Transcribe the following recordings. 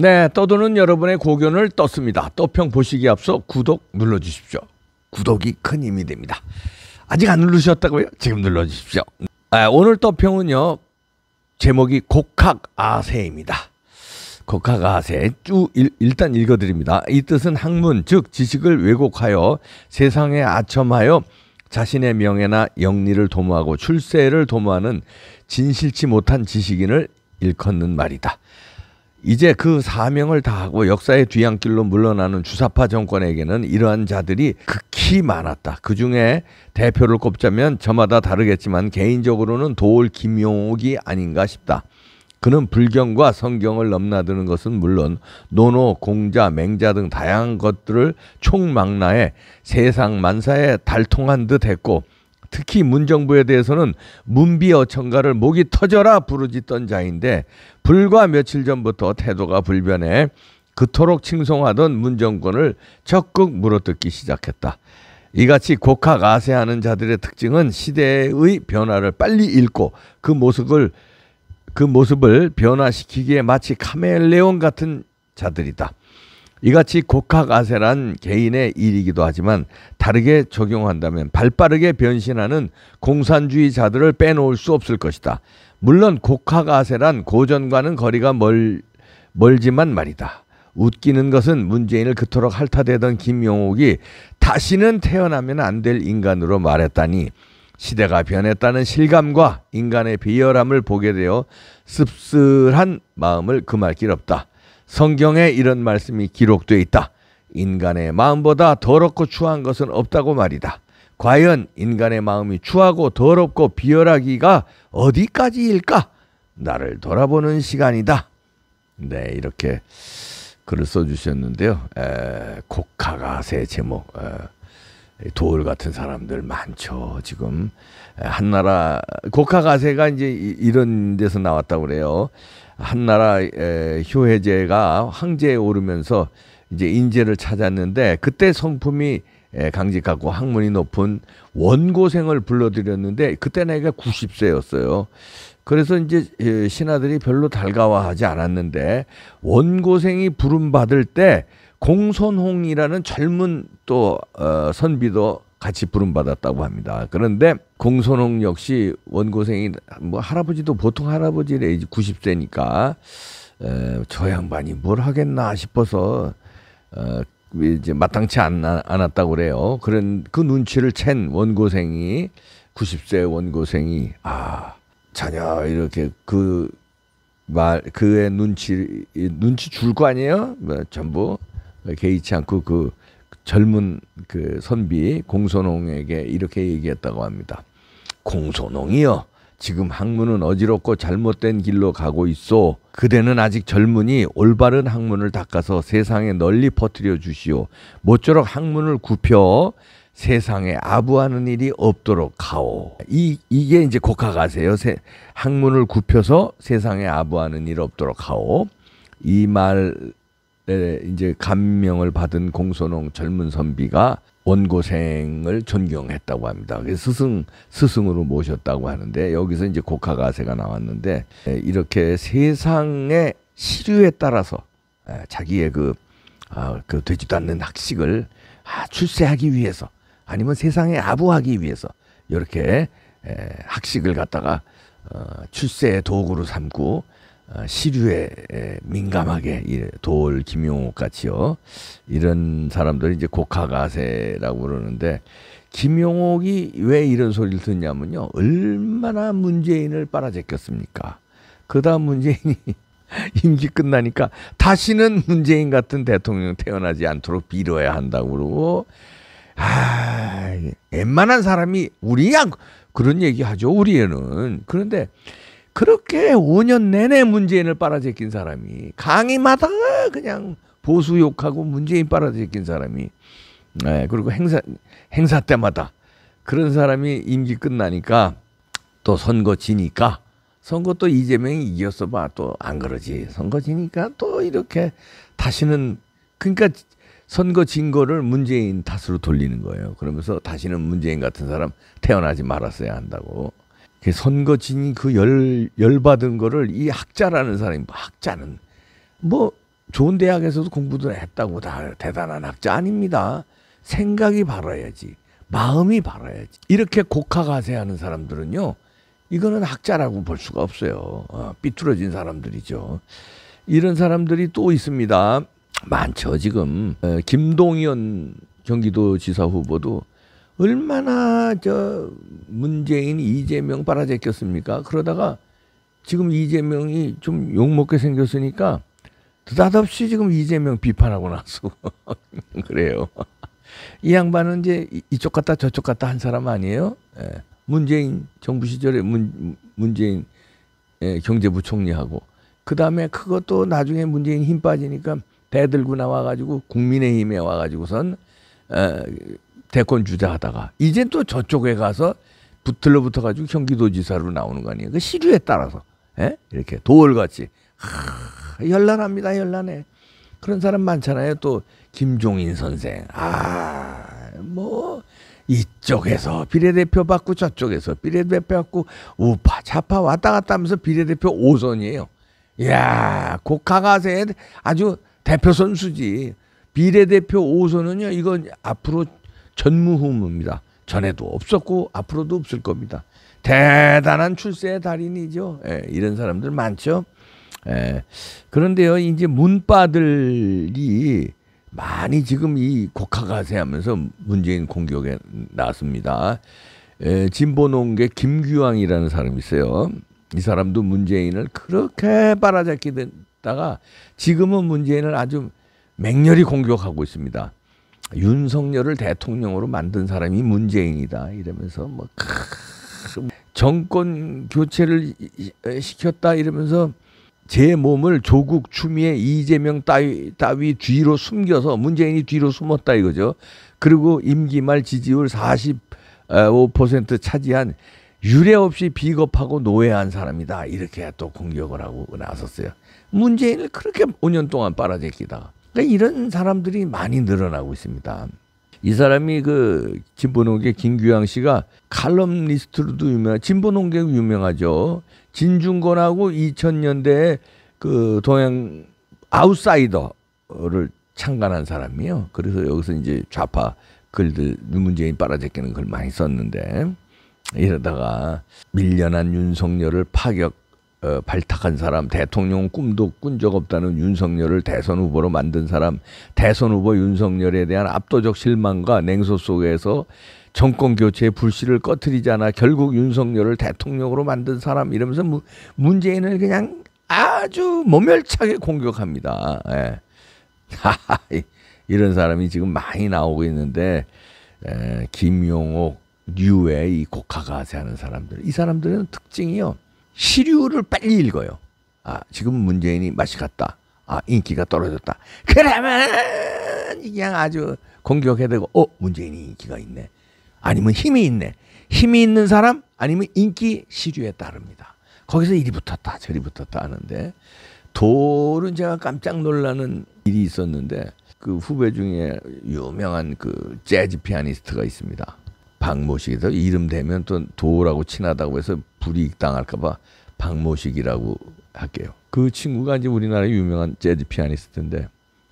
네, 떠도는 여러분의 고견을 떴습니다. 떠평 보시기 앞서 구독 눌러주십시오. 구독이 큰 힘이 됩니다. 아직 안 누르셨다고요? 지금 눌러주십시오. 아, 오늘 떠평은요, 제목이 곡학아세입니다. 곡학아세. 쭉 일, 단 읽어드립니다. 이 뜻은 학문, 즉 지식을 왜곡하여 세상에 아첨하여 자신의 명예나 영리를 도모하고 출세를 도모하는 진실치 못한 지식인을 일컫는 말이다. 이제 그 사명을 다하고 역사의 뒤안길로 물러나는 주사파 정권에게는 이러한 자들이 극히 많았다. 그 중에 대표를 꼽자면 저마다 다르겠지만 개인적으로는 도울 김용옥이 아닌가 싶다. 그는 불경과 성경을 넘나드는 것은 물론 노노, 공자, 맹자 등 다양한 것들을 총망라해 세상 만사에 달통한 듯 했고 특히 문정부에 대해서는 문비어천가를 목이 터져라 부르짖던 자인데 불과 며칠 전부터 태도가 불변해 그토록 칭송하던 문정권을 적극 물어뜯기 시작했다. 이같이 곡학 아세하는 자들의 특징은 시대의 변화를 빨리 읽고 그 모습을 그 모습을 변화시키기에 마치 카멜레온 같은 자들이다. 이같이 곡학아세란 개인의 일이기도 하지만 다르게 적용한다면 발빠르게 변신하는 공산주의자들을 빼놓을 수 없을 것이다. 물론 곡학아세란 고전과는 거리가 멀, 멀지만 말이다. 웃기는 것은 문재인을 그토록 핥아대던 김용옥이 다시는 태어나면 안 될 인간으로 말했다니 시대가 변했다는 실감과 인간의 비열함을 보게 되어 씁쓸한 마음을 금할 길 없다. 성경에 이런 말씀이 기록되어 있다. 인간의 마음보다 더럽고 추한 것은 없다고 말이다. 과연 인간의 마음이 추하고 더럽고 비열하기가 어디까지일까? 나를 돌아보는 시간이다. 네, 이렇게 글을 써주셨는데요. 에, 곡가가세 제목. 에, 도울 같은 사람들 많죠. 지금 에, 한나라 곡하가세가 이제 이런 데서 나왔다고 그래요. 한나라 효해제가 황제에 오르면서 이제 인재를 찾았는데 그때 성품이 강직하고 학문이 높은 원고생을 불러들였는데 그때 나이가 90세였어요. 그래서 이제 신하들이 별로 달가워하지 않았는데 원고생이 부름받을 때공손홍이라는 젊은 또 어, 선비도 같이 부름받았다고 합니다. 그런데 공손홍 역시 원고생이 뭐 할아버지도 보통 할아버지래 이제 90세니까 에, 저 양반이 뭘 하겠나 싶어서 어, 이제 마땅치 않, 않았다고 그래요. 그런 그 눈치를 챈 원고생이 90세 원고생이 아 자녀 이렇게 그 말 그의 눈치 눈치 줄 거 아니에요? 뭐, 전부 개의치 않고 그 젊은 그 선비 공손홍에게 이렇게 얘기했다고 합니다. 공손홍이여, 지금 학문은 어지럽고 잘못된 길로 가고 있어. 그대는 아직 젊으니 올바른 학문을 닦아서 세상에 널리 퍼뜨려 주시오. 모쪼록 학문을 굽혀 세상에 아부하는 일이 없도록 하오. 이 이게 이제 곡학아세요. 학문을 굽혀서 세상에 아부하는 일 없도록 하오. 이말 때 네, 이제 감명을 받은 공손홍 젊은 선비가 원고생을 존경했다고 합니다. 그래서 스승 스승으로 모셨다고 하는데 여기서 이제 고카가세가 나왔는데 네, 이렇게 세상의 시류에 따라서 네, 자기의 그, 아, 그 되지도 않는 학식을 아, 출세하기 위해서 아니면 세상에 아부하기 위해서 이렇게 에, 학식을 갖다가 어, 출세의 도구로 삼고 어, 시류에 민감하게 돌 김용옥 같이요 이런 사람들이 이제 고카가세라고 그러는데 김용옥이 왜 이런 소리를 듣냐면요 얼마나 문재인을 빨아제꼈습니까 그다음 문재인이 임기 끝나니까 다시는 문재인 같은 대통령 태어나지 않도록 빌어야 한다고 그러고 아 웬만한 사람이 우리야 그런 얘기하죠 우리에는 그런데 그렇게 5년 내내 문재인을 빨아제낀 사람이 강의마다 그냥 보수 욕하고 문재인 빨아제낀 사람이 네, 그리고 행사 행사 때마다 그런 사람이 임기 끝나니까 또 선거 지니까 선거 또 이재명이 이겼어 봐또 안 그러지 선거 지니까 또 이렇게 다시는 그러니까 선거 진 거를 문재인 탓으로 돌리는 거예요. 그러면서 다시는 문재인 같은 사람 태어나지 말았어야 한다고. 그 선거진이 그 열, 열받은 거를 이 학자라는 사람이, 뭐 학자는 뭐 좋은 대학에서도 공부도 했다고 다 대단한 학자 아닙니다. 생각이 바라야지. 마음이 바라야지. 이렇게 곡하가세하는 사람들은요, 이거는 학자라고 볼 수가 없어요. 어, 삐뚤어진 사람들이죠. 이런 사람들이 또 있습니다. 많죠, 지금. 에, 김동연 경기도지사 후보도 얼마나 저 문재인 이재명 빨아제꼈습니까? 그러다가 지금 이재명이 좀 욕먹게 생겼으니까 드닷없이 지금 이재명 비판하고 나서 그래요. 이 양반은 이제 이쪽 갔다 저쪽 갔다 한 사람 아니에요? 예. 문재인 정부 시절에 문, 문재인 예, 경제부총리하고 그 다음에 그것도 나중에 문재인 힘 빠지니까 대들고 나와가지고 국민의힘에 와가지고선 에, 예, 대권 주자하다가 이제 또 저쪽에 가서 붙들러붙어 가지고 경기도지사로 나오는 거 아니에요. 그 시류에 따라서 에? 예? 이렇게 도월같이 하, 열란합니다. 열란해. 그런 사람 많잖아요. 또 김종인 선생. 아, 뭐 이쪽에서 비례대표 받고 저쪽에서 비례대표 받고 우파 좌파 왔다 갔다 하면서 비례대표 5선이에요. 야, 곡카가세 아주 대표 선수지. 비례대표 5선은요. 이건 앞으로 전무후무입니다. 전에도 없었고 앞으로도 없을 겁니다. 대단한 출세의 달인이죠. 예, 이런 사람들 많죠. 예, 그런데요, 이제 문바들이 많이 지금 이 곡하가세하면서 문재인 공격에 나왔습니다. 예, 진보농계 김규왕이라는 사람이 있어요. 이 사람도 문재인을 그렇게 빨아잡게 됐다가 지금은 문재인을 아주 맹렬히 공격하고 있습니다. 윤석열을 대통령으로 만든 사람이 문재인이다 이러면서 뭐 정권 교체를 시켰다 이러면서 제 몸을 조국 추미애 이재명 따위, 따위 뒤로 숨겨서 문재인이 뒤로 숨었다 이거죠. 그리고 임기 말 지지율 45% 차지한 유례 없이 비겁하고 노예한 사람이다. 이렇게 또 공격을 하고 나섰어요. 문재인을 그렇게 5년 동안 빨아제끼다가 그러니까 이런 사람들이 많이 늘어나고 있습니다. 이 사람이 그 진보농계 김규양 씨가 칼럼니스트로도 유명 진보농계 유명하죠. 진중권하고 2 0 0 0년대그 동양 아웃사이더를 창간한 사람이요. 그래서 여기서 이제 좌파 글들 문재인 빨아제끼는 글 많이 썼는데 이러다가 밀려난 윤석열을 파격 어, 발탁한 사람, 대통령 꿈도 꾼 적 없다는 윤석열을 대선 후보로 만든 사람, 대선 후보 윤석열에 대한 압도적 실망과 냉소 속에서 정권 교체의 불씨를 꺼트리잖아. 결국 윤석열을 대통령으로 만든 사람 이러면서 무, 문재인을 그냥 아주 모멸차게 공격합니다. 예. 이런 사람이 지금 많이 나오고 있는데 에, 김용옥, 뉴웨이 고카가세 하는 사람들, 이 사람들은 특징이요. 시류를 빨리 읽어요. 아, 지금 문재인이 맛이 갔다. 아, 인기가 떨어졌다. 그러면 그냥 아주 공격해야 되고, 어, 문재인이 인기가 있네. 아니면 힘이 있네. 힘이 있는 사람 아니면 인기 시류에 따릅니다. 거기서 이리 붙었다 저리 붙었다 하는데 돌은 제가 깜짝 놀라는 일이 있었는데 그 후배 중에 유명한 그 재즈 피아니스트가 있습니다. 박모식에서 이름 되면또 도라고 친하다고 해서 불이익 당할까봐 박모식이라고 할게요. 그 친구가 이제 우리나라의 유명한 재즈 피아니스트인데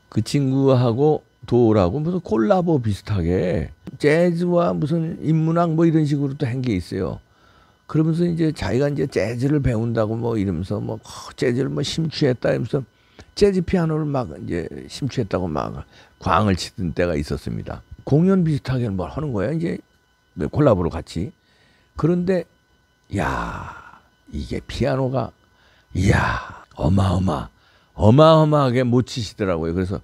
그 친구하고 도라고 무슨 콜라보 비슷하게 재즈와 무슨 인문학 뭐 이런 식으로 또 한 게 있어요. 그러면서 이제 자기가 이제 재즈를 배운다고 뭐 이러면서 뭐 재즈를 뭐 심취했다 이러면서 재즈 피아노를 막 이제 심취했다고 막 광을 치던 때가 있었습니다. 공연 비슷하게 뭘 하는 거예요. 이제 네, 콜라보로 같이. 그런데 야 이게 피아노가 이야 어마어마 어마어마하게 못 치시더라고요. 그래서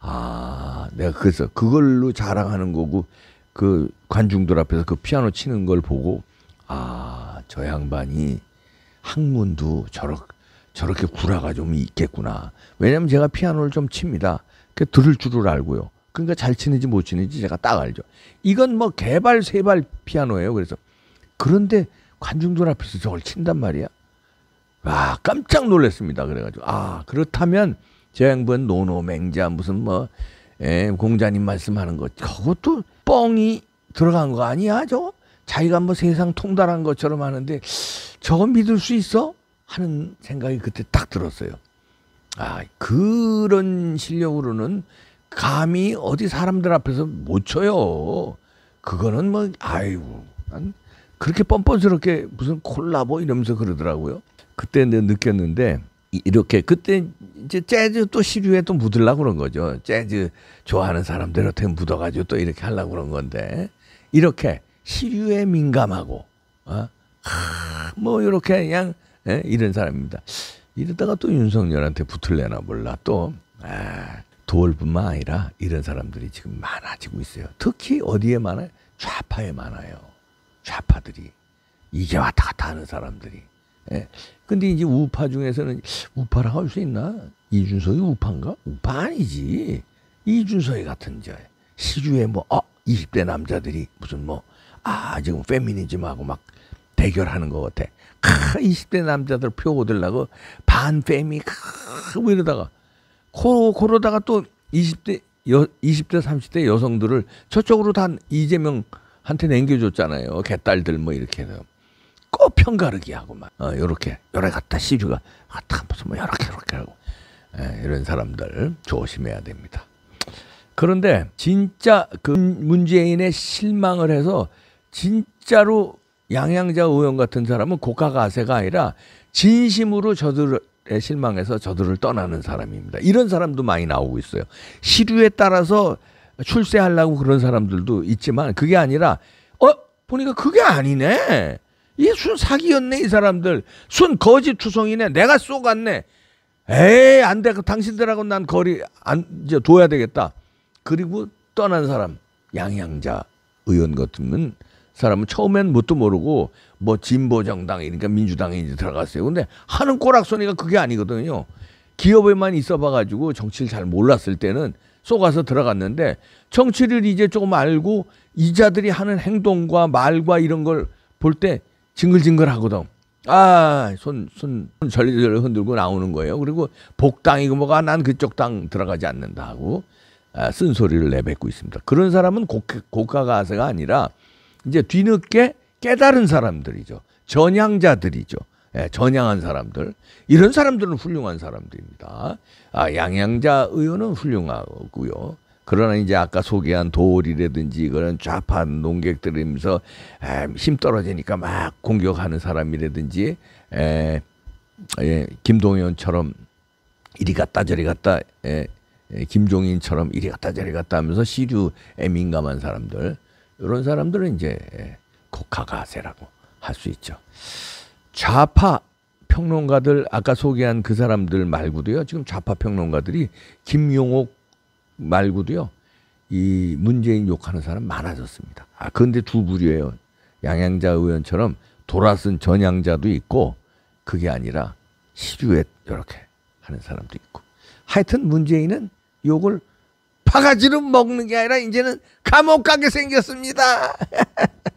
아 내가 그래서 그걸로 자랑하는 거고 그 관중들 앞에서 그 피아노 치는 걸 보고 아 저 양반이 학문도 저렇 저렇게 구라가 좀 있겠구나. 왜냐면 제가 피아노를 좀 칩니다. 그 들을 줄을 알고요. 그러니까 잘 치는지 못 치는지 제가 딱 알죠. 이건 뭐 개발 세발 피아노예요. 그래서 그런데 관중들 앞에서 저걸 친단 말이야. 와 깜짝 놀랐습니다. 그래가지고 아 그렇다면 저 양반 노노 맹자 무슨 뭐 예, 공자님 말씀하는 것 그것도 뻥이 들어간 거 아니야 저 자기가 뭐 세상 통달한 것처럼 하는데 저건 믿을 수 있어 하는 생각이 그때 딱 들었어요. 아 그런 실력으로는 감히 어디 사람들 앞에서 못 쳐요. 그거는 뭐 아이고 난 그렇게 뻔뻔스럽게 무슨 콜라보 이러면서 그러더라고요. 그때 내가 느꼈는데 이렇게 그때 이제 재즈 또 시류에 또 묻으려고 그런 거죠. 재즈 좋아하는 사람들한테 묻어가지고 또 이렇게 하려고 그런 건데 이렇게 시류에 민감하고 어? 뭐 이렇게 그냥 예? 이런 사람입니다. 이러다가 또 윤석열한테 붙을래나 몰라 또 아, 도얼뿐만 아니라 이런 사람들이 지금 많아지고 있어요. 특히 어디에 많아요? 좌파에 많아요. 좌파들이 이게 왔다 갔다 하는 사람들이. 예. 근데 이제 우파 중에서는 우파라고 할 수 있나? 이준석이 우파인가? 우파 아니지. 이준석이 같은 저 시주에 뭐 어, 20대 남자들이 무슨 뭐 아 지금 페미니즘하고 막 대결하는 것 같아. 크 20대 남자들 표 얻으려고 반페미 크뭐 이러다가 코로 코다가또 20대 여, 20대 30대 여성들을 저쪽으로 다 이재명한테 남겨줬잖아요. 개딸들 뭐 이렇게 해 꼬편가르기 하고 막 어, 요렇게 요래 갔다 시주가 갔다 무슨 뭐 요렇게 요렇게 하고 에, 예, 이런 사람들 조심해야 됩니다. 그런데 진짜 그 문재인의 실망을 해서 진짜로 양양자 의원 같은 사람은 고가 가세가 아니라 진심으로 저들 실망해서 저들을 떠나는 사람입니다. 이런 사람도 많이 나오고 있어요. 시류에 따라서 출세하려고 그런 사람들도 있지만 그게 아니라 어 보니까 그게 아니네. 이순 사기였네 이 사람들. 순 거짓 투성이네. 내가 쏘갔네. 에이 안 돼. 그 당신들하고 난 거리 안 이제 둬야 되겠다. 그리고 떠난 사람 양양자 의원 같은 분 사람은 처음엔 뭣도 모르고 뭐 진보 정당이니까 그러니까 민주당에 이제 들어갔어요. 근데 하는 꼬락소니가 그게 아니거든요. 기업에만 있어봐가지고 정치를 잘 몰랐을 때는 속아서 들어갔는데 정치를 이제 조금 알고 이자들이 하는 행동과 말과 이런 걸 볼 때 징글징글 하거든. 아, 손, 손, 손 절리절리 흔들고 나오는 거예요. 그리고 복당이고 뭐가 난 그쪽 당 들어가지 않는다 하고 아, 쓴소리를 내뱉고 있습니다. 그런 사람은 고, 고가 가세가 아니라 이제 뒤늦게 깨달은 사람들이죠. 전향자들이죠. 예, 전향한 사람들. 이런 사람들은 훌륭한 사람들입니다. 아, 양양자 의원은 훌륭하고요. 그러나 이제 아까 소개한 도올이라든지 이거는 좌판 농객들이면서 에, 힘 떨어지니까 막 공격하는 사람이라든지 에, 에, 예, 김동연처럼 이리 갔다 저리 갔다 에, 에, 김종인처럼 이리 갔다 저리 갔다 하면서 시류에 민감한 사람들 이런 사람들은 이제 국가가세라고 할 수 있죠. 좌파 평론가들 아까 소개한 그 사람들 말고도요. 지금 좌파 평론가들이 김용옥 말고도요. 이 문재인 욕하는 사람 많아졌습니다. 아 근데 두 부류예요. 양양자 의원처럼 돌아쓴 전양자도 있고 그게 아니라 시류엣 이렇게 하는 사람도 있고 하여튼 문재인은 욕을 바가지로 먹는 게 아니라 이제는 감옥 가게 생겼습니다.